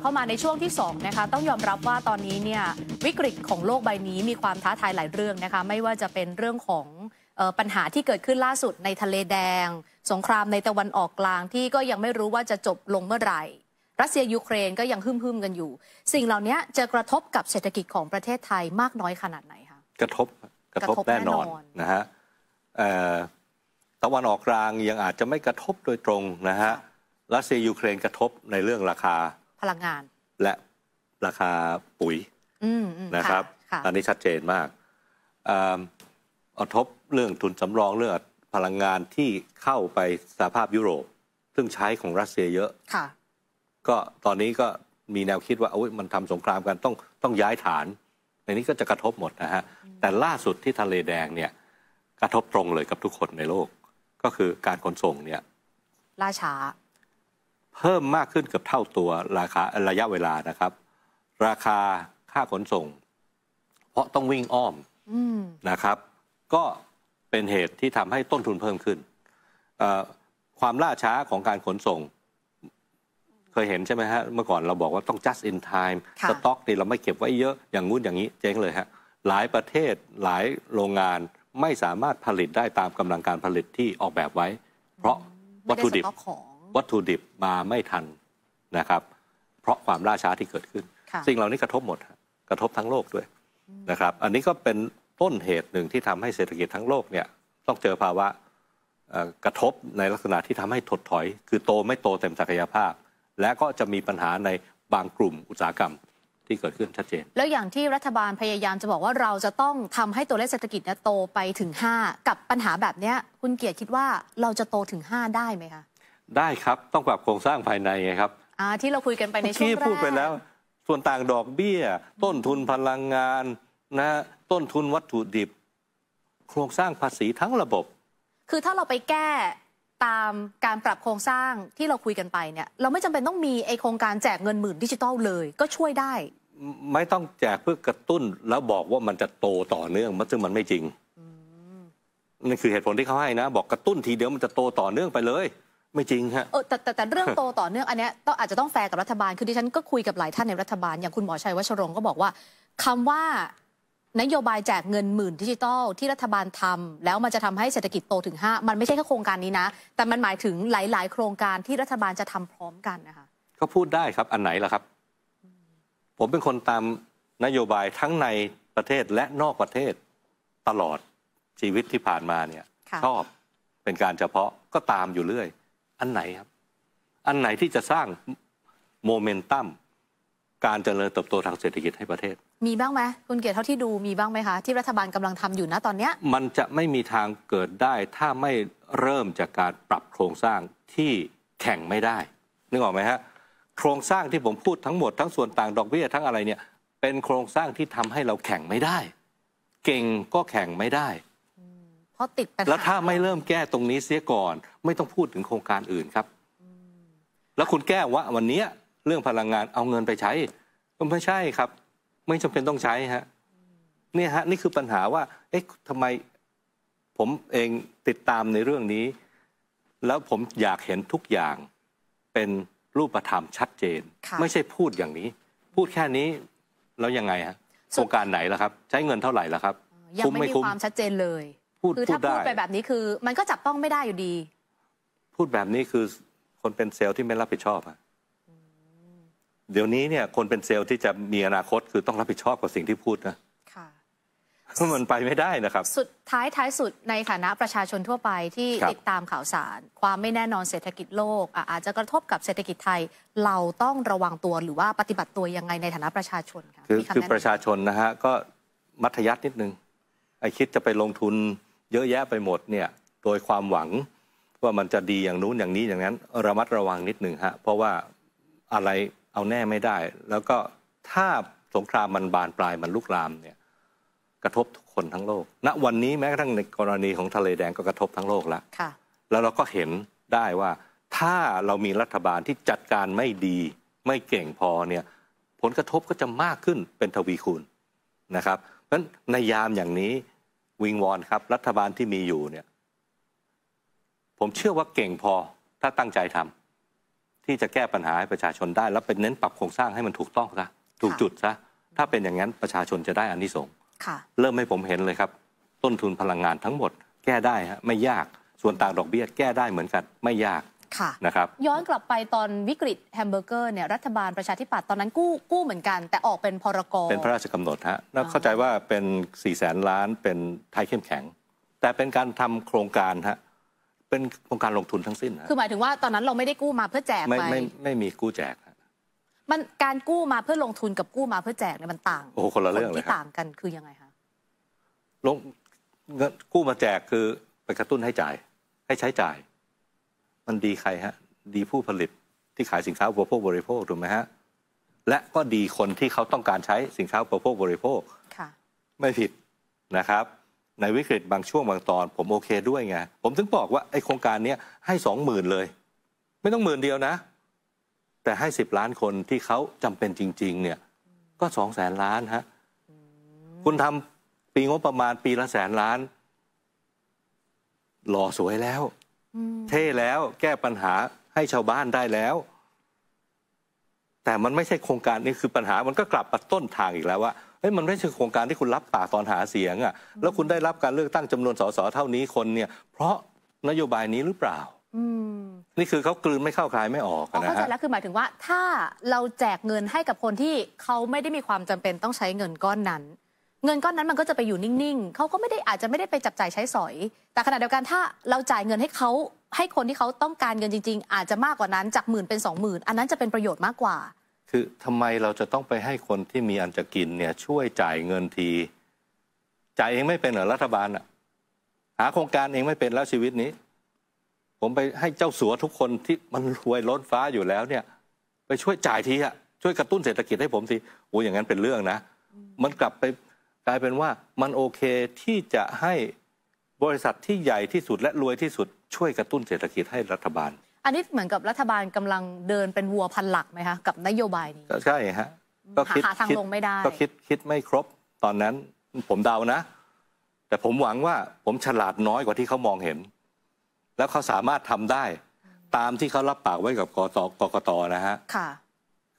เข้ามาในช่วงที่2นะคะต้องยอมรับว่าตอนนี้เนี่ยวิกฤตของโลกใบนี้มีความท้าทายหลายเรื่องนะคะไม่ว่าจะเป็นเรื่องของปัญหาที่เกิดขึ้นล่าสุดในทะเลแดง สงครามในตะวันออกกลางที่ก็ยังไม่รู้ว่าจะจบลงเมื่อไหร่ รัสเซียยูเครนก็ยังหึ่มมกันอยู่ สิ่งเหล่านี้จะกระทบกับเศรษฐกิจของประเทศไทยมากน้อยขนาดไหนคะกระทบกระทบแน่นอนนะฮะตะวันออกกลางยังอาจจะไม่กระทบโดยตรงนะฮะรัสเซียยูเครนกระทบในเรื่องราคาพลังงาน และราคาปุ๋ยนะครับอันนี้ชัดเจนมากเอะทบเรื่องทุนสำรอง เรื่อง พลังงานที่เข้าไปสาภาพยุโรป ซึ่งใช้ของรัสเซียเยอะะก็ตอนนี้ก็มีแนวคิดว่าอุ้ยมันทำสงครามกันต้องต้องย้ายฐาน ในนี้ก็จะกระทบหมด นะ ฮะ แต่ล่าสุดที่ทะเลแดงเนี่ยกระทบตรงเลยกับทุกคนในโลกก็คือการขนส่งเนี่ยล่าช้าเพิ่มมากขึ้นเกือบเท่าตัวราคาระยะเวลานะครับ ราคาค่าขนส่ง เพราะต้องวิ่งอ้อมนะครับ ก็เป็นเหตุที่ทำให้ต้นทุนเพิ่มขึ้นความล่าช้าของการขนส่ง เคยเห็นใช่ไหมฮะเมื่อก่อนเราบอกว่าต้อง just in time สต็อกนี่เราไม่เก็บไว้เยอะอย่างงู้นอย่างนี้ เจ๊งเลยฮะ หลายประเทศหลายโรงงานไม่สามารถผลิตได้ตามกำลังการผลิตที่ออกแบบไว้ เพราะวัตถุดิบวัตถุดิบมาไม่ทันนะครับ เพราะความล่าช้าที่เกิดขึ้นสิ่งเหล่านี้กระทบหมด กระทบทั้งโลกด้วยนะครับอันนี้ก็เป็นต้นเหตุหนึ่งที่ทำให้เศรษฐกิจทั้งโลกเนี่ยต้องเจอภาวะกระทบในลักษณะที่ทำให้ถดถอยคือโตไม่โตเต็มศักยภาพ และก็จะมีปัญหาในบางกลุ่มอุตสาหกรรมที่เกิดขึ้นชัดเจน แล้วอย่างที่รัฐบาลพยายามจะบอกว่าเราจะต้องทำให้ตัวเลขเศรษฐกิจเนี่ยโตไปถึง 5 กับปัญหาแบบนี้คุณเกียรติคิดว่าเราจะโตถึง 5 ได้ไหมคะได้ครับต้องปรับโครงสร้างภายในไงครับที่เราคุยกันไปในช่วงแรกที่พูดไปแล้ว ส่วนต่างดอกเบี้ย ต้นทุนพลังงานนะต้นทุนวัตถุดิบโครงสร้างภาษีทั้งระบบ คือถ้าเราไปแก้ตามการปรับโครงสร้างที่เราคุยกันไปเนี่ย เราไม่จำเป็นต้องมีไอโครงการแจกเงินหมื่นดิจิตอลเลย ก็ช่วยได้ ไม่ต้องแจกเพื่อกระตุ้นแล้วบอกว่ามันจะโตต่อเนื่องซึ่งมันไม่จริงนั่นคือเหตุผลที่เขาให้นะ บอกกระตุ้นทีเดียวมันจะโตต่อเนื่องไปเลยไม่จริงฮะเออแต่แต่เรื่องโตต่อเนื่องอันนี้ต้องอาจจะต้องแฟร์กับรัฐบาลคือดิฉัน ก็คุยกับหลายท่านในรัฐบาลอย่างคุณหมอชัยวัชรงก็บอกว่า คำว่านโยบายแจกเงินหมื่นดิจิตอลที่รัฐบาลทำ แล้วมันจะทำให้เศรษฐกิจโตถึง5มันไม่ใช่แค่โครงการนี้นะ แต่มันหมายถึงหลาย ๆ โครงการที่รัฐบาลจะทำพร้อมกันนะคะก็พูดได้ครับอันไหนล่ะครับ ผมเป็นคนตามนโยบายทั้งในประเทศและนอกประเทศตลอดชีวิตที่ผ่านมาเนี่ยชอบเป็นการเฉพาะก็ตามอยู่เรื่อยอันไหนครับอันไหนที่จะสร้างโมเมนตัมการเจริญเติบโตทางเศรษฐกิจให้ประเทศมีบ้างไหมคุณเกียรติเท่าที่ดูมีบ้างไหมคะที่รัฐบาลกำลังทำอยู่นะตอนเนี้ยมันจะไม่มีทางเกิดได้ ถ้าไม่เริ่มจากการปรับโครงสร้างที่แข่งไม่ได้นึกออกไหมฮะโครงสร้างที่ผมพูดทั้งหมดทั้งส่วนต่างดอกเบี้ยทั้งอะไรเนี่ยเป็นโครงสร้างที่ทำให้เราแข่งไม่ได้ เก่งก็แข่งไม่ได้ราะติดปัญหาแล้วถ้าไม่เริ่มแก้ตรงนี้เสียก่อนไม่ต้องพูดถึงโครงการอื่นครับ แล้วคุณแก้ว่าวันนี้เรื่องพลังงานเอาเงินไปใช้ก็ไม่ใช่ครับ ไม่จำเป็นต้องใช้ฮะเนี่ยฮะนี่คือปัญหาว่าเอ๊ะทำไมผมเองติดตามในเรื่องนี้ แล้วผมอยากเห็นทุกอย่างเป็นรูปธรรมชัดเจน ไม่ใช่พูดอย่างนี้ พูดแค่นี้แล้วยังไงฮะโครงการไหนล่ะครับ ใช้เงินเท่าไหร่ล่ะครับยังไม่มีความชัดเจนเลยพูดคือถ้าพูดไปแบบนี้คือมันก็จับต้องไม่ได้อยู่ดี พูดแบบนี้คือคนเป็นเซลล์ที่ไม่รับผิดชอบอะเดี๋ยวนี้เนี่ยคนเป็นเซลล์ที่จะมีอนาคต คือต้องรับผิดชอบกับสิ่งที่พูดนะ ค่ะมันไปไม่ได้นะครับ สุดท้ายท้ายสุดในฐานะประชาชนทั่วไปที่ติดตามข่าวสาร ความไม่แน่นอนเศรษฐกิจโลกอาจจะกระทบกับเศรษฐกิจไทย เราต้องระวังตัวหรือว่าปฏิบัติตัวยังไงในฐานะประชาชนคะคือคอประชาชนนะฮะก็มัธยัตินิดนึงไอคิดจะไปลงทุนเยอะแยะไปหมดเนี่ยโดยความหวังว่ามันจะดีอย่างนู้นอย่างนี้อย่างนั้น ระมัดระวังนิดหนึ่งฮะ เพราะว่าอะไรเอาแน่ไม่ได้ แล้วก็ถ้าสงครามมันบานปลายมันลุกลามเนี่ยกระทบทุกคนทั้งโลก ณวันนี้แม้กระทั่งในกรณีของทะเลแดงก็กระทบทั้งโลกแล้วแล้วเราก็เห็นได้ว่า ถ้าเรามีรัฐบาลที่จัดการไม่ดี ไม่เก่งพอเนี่ยผลกระทบก็จะมากขึ้นเป็นทวีคูณนะครับเพราะฉะนั้นในยามอย่างนี้วิงวอนครับ รัฐบาลที่มีอยู่เนี่ย ผมเชื่อว่าเก่งพอถ้าตั้งใจทำ ที่จะแก้ปัญหาให้ประชาชนได้ แล้วเป็นเน้นปรับโครงสร้างให้มันถูกต้องซะถูกจุดซะถ้าเป็นอย่างนั้นประชาชนจะได้อันที่ส่งเริ่มให้ผมเห็นเลยครับ ต้นทุนพลังงานทั้งหมด แก้ได้ฮะไม่ยากส่วนต่างดอกเบี้ยแก้ได้เหมือนกันไม่ยากค่ะนะครับย้อนกลับไปตอนวิกฤตแฮมเบอร์เกอร์เนี่ยรัฐบาลประชาธิปัตย์ตอนนั้นกู้กู้เหมือนกัน แต่ออกเป็นพรกรเป็นพระราชกำหนดฮะแล้วเข้าใจว่าเป็น4ี่แสนล้านเป็นไทยเข้มแข็งแต่เป็นการทำโครงการฮะเป็นโครงการลงทุนทั้งสิ้นคือหมายถึงว่าตอนนั้นเราไม่ได้กู้มาเพื่อแจกไปไม่ไม่มีกู้แจกมันการกู้มาเพื่อลงทุนกับกู้มาเพื่อแจกเนี่ยมันต่างโอ้คนละเรื่องเลยที่ต่างกันคือยังไงคะลงเงินกู้มาแจกคือไปกระตุ้นให้จ่ายให้ใช้จ่ายมันดีใครฮะดีผู้ผลิตที่ขายสินค้าอุปโภค บริโภคถูกไหมฮะและก็ดีคนที่เขาต้องการใช้สินค้าอุปโภค บริโภคไม่ผิดนะครับ ในวิกฤต บางช่วงบางตอน ผมโอเคด้วยไง ผมถึงบอกว่า ไอโครงการนี้ให้สองหมื่นเลย ไม่ต้องหมื่นเดียวนะ แต่ให้สิบล้านคนที่เขาจำเป็นจริง ๆ เนี่ย ก็สองแสนล้านฮะคุณทำปีงบประมาณปีละแสน ล้านหล่อสวยแล้วเท่แล้วแก้ปัญหาให้ชาวบ้านได้แล้ว แต่มันไม่ใช่โครงการนี่คือปัญหามันก็กลับมาต้นทางอีกแล้ว ว่าเฮ้ยมันไม่ใช่โครงการที่คุณรับปากตอนหาเสียงอะ่ะ แล้วคุณได้รับการเลือกตั้งจำนวนสสเท่านี้คนเนี่ย เพราะนโยบายนี้หรือเปล่าอนี่คือเขากลืนไม่เข้าคลายไม่ออกนะฮะเข้าใจแล้วคือหมายถึงว่าถ้าเราแจกเงินให้กับคนที่เขาไม่ได้มีความจำเป็นต้องใช้เงินก้อนนั้นเงินก้อนนั้นมันก็จะไปอยู่นิ่งๆ เขาก็ไม่ได้อาจจะไม่ได้ไปจับจ่ายใช้สอย แต่ขณะเดียวกันถ้าเราจ่ายเงินให้เขาให้คนที่เขาต้องการเงินจริงๆ อาจจะมากกว่านั้นจากหมื่นเป็นสองหมื่นอันนั้นจะเป็นประโยชน์มากกว่า คือทำไมเราจะต้องไปให้คนที่มีอันจะกินเนี่ยช่วยจ่ายเงินทีจ่ายเองไม่เป็นหรอรัฐบาลอะหาโครงการเองไม่เป็นแล้วชีวิตนี้ ผมไปให้เจ้าสัวทุกคนที่มันรวยล้นฟ้าอยู่แล้วเนี่ยไปช่วยจ่ายทีอะช่วยกระตุ้นเศรษฐกิจให้ผมสิโอ้อย่างนั้นเป็นเรื่องนะ มันกลับไปกลายเป็นว่ามันโอเคที่จะให้บริษัทที่ใหญ่ที่สุดและรวยที่สุดช่วยกระตุ้นเศรษฐกิจให้รัฐบาล อันนี้เหมือนกับรัฐบาลกำลังเดินเป็นวัวพันหลักไหมคะกับนโยบายนี้ใช่ฮะก็คิดทางลงไม่ได้ก็คิดคิดไม่ครบ ตอนนั้นผมเดานะ แต่ผมหวังว่าผมฉลาดน้อยกว่าที่เขามองเห็น แล้วเขาสามารถทำได้ตามที่เขารับปากไว้กับกตกกตนะฮะค่ะ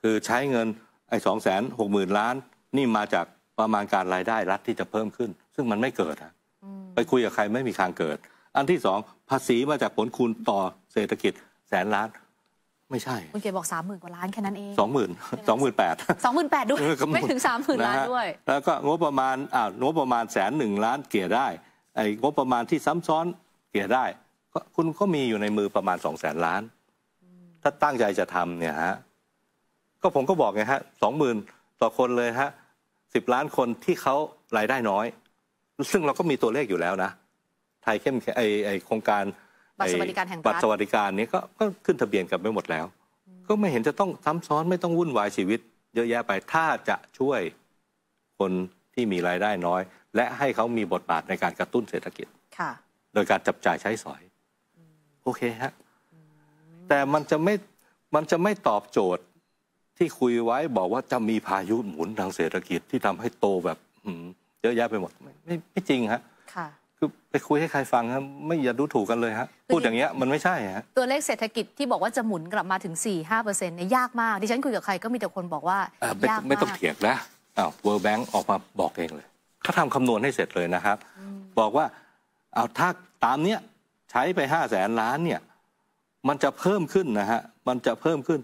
คือใช้เงินไอ้สองแสนหกหมื่นล้านนี่มาจากประมาณการรายได้รัฐที่จะเพิ่มขึ้น ซึ่งมันไม่เกิดอะไปคุยกับใครไม่มีทางเกิด อันที่สอง ภาษีมาจากผลคูณต่อเศรษฐกิจแสนล้าน ไม่ใช่ คุณเกศบอกสามหมื่นกว่าล้านแค่นั้นเองสองหมื่นสองหมื่นแปดสองหมื่นแปดด้วย ไม่ถึงสามหมื่นล้านด้วย แล้วก็งบประมาณอ่างบประมาณแสนหนึ่งล้านเกียยได้ไอ้งบประมาณที่ซ้ำซ้อนเกียยได้ก็คุณก็มีอยู่ในมือประมาณสองแสนล้าน ถ้าตั้งใจจะทำเนี่ยฮะก็ผมก็บอกไงฮะสองหมื่นต่อคนเลยฮะสิบล้านคนที่เขารายได้น้อย ซึ่งเราก็มีตัวเลขอยู่แล้วนะไทยเข้มไอไอโครงการบัตรสวัสดิการแห่งรัฐบัตรสวัสดิการนี้ก็ขึ้นทะเบียนกันไปหมดแล้ว ก็ไม่เห็นจะต้องซ้ำซ้อนไม่ต้องวุ่นวายชีวิต เยอะแยะไปถ้าจะช่วยคนที่มีรายได้น้อย และให้เขามีบทบาทในการกระตุ้นเศรษฐกิจ ค่ะ โดยการจับจ่ายใช้สอย โอเคฮะแต่มันจะไม่มันจะไม่ตอบโจทย์ที่คุยไว้บอกว่าจะมีพายุหมุนทางเศรษฐกิจที่ทำให้โตแบบเยอะแยะไปหมดไม่ไม่จริงฮะค่ะคือไปคุยให้ใครฟังครับไม่อย่าดูถูกกันเลยฮะ พูดอย่างเงี้ยมันไม่ใช่ฮะตัวเลขเศรษฐกิจที่บอกว่าจะหมุนกลับมาถึง 4 5เปอร์เซ็นต์เนี่ยยากมาก ดิฉันคุยกับใครก็มีแต่คนบอกว่ายากมไม่ต้องเถียงนะอ้าวเวิร์ลแบงค์ออกมาบอกเองเลยเขาทำคำนวณให้เสร็จเลยนะครับบอกว่าเอาถ้าตามเนี้ยใช้ไปห้าแสนล้านเนี่ยมันจะเพิ่มขึ้นนะฮะมันจะเพิ่มขึ้น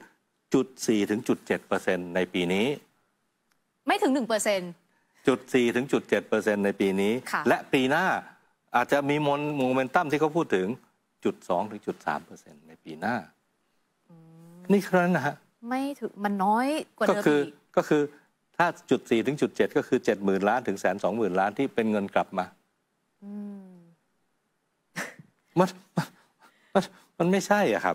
จุดสี่ถึงจุดเจ็ดเปอร์เซ็นในปีนี้ ไม่ถึงหนึ่งเปอร์เซ็นจุดสี่ถึงจุดเจ็ดเปอร์เซ็นในปีนี้ และปีหน้าอาจจะมีมนโมเมนตัมที่เขาพูดถึงจุดสองถึงจุดสามเปอร์เซ็นในปีหน้านี่ครั้นนะฮะไม่ถึงมันน้อยกว่าเดิมก็คือก็คือถ้าจุดสี่ถึงจุดเจ็ดก็คือเจ็ดหมื่นล้านถึงแสนสองหมื่นล้านที่เป็นเงินกลับมามันมันไม่ใช่อะครับ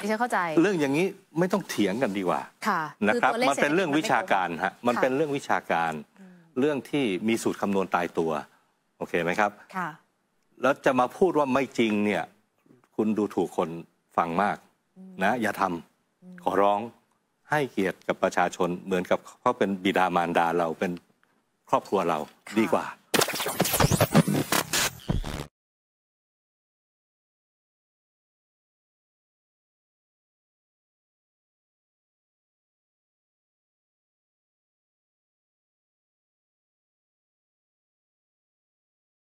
คือเข้าใจเรื่องอย่างนี้ไม่ต้องเถียงกันดีกว่าค่ะนะครับมันเป็นเรื่องวิชาการฮะมันเป็นเรื่องวิชาการเรื่องที่มีสูตรคำนวณตายตัวโอเคไหมครับค่ะแล้วจะมาพูดว่าไม่จริงเนี่ย คุณดูถูกคนฟังมากนะอย่าทำขอร้องให้เกียรติกับประชาชนเหมือนกับเขาเป็นบิดามารดาเราเป็นครอบครัวเราดีกว่า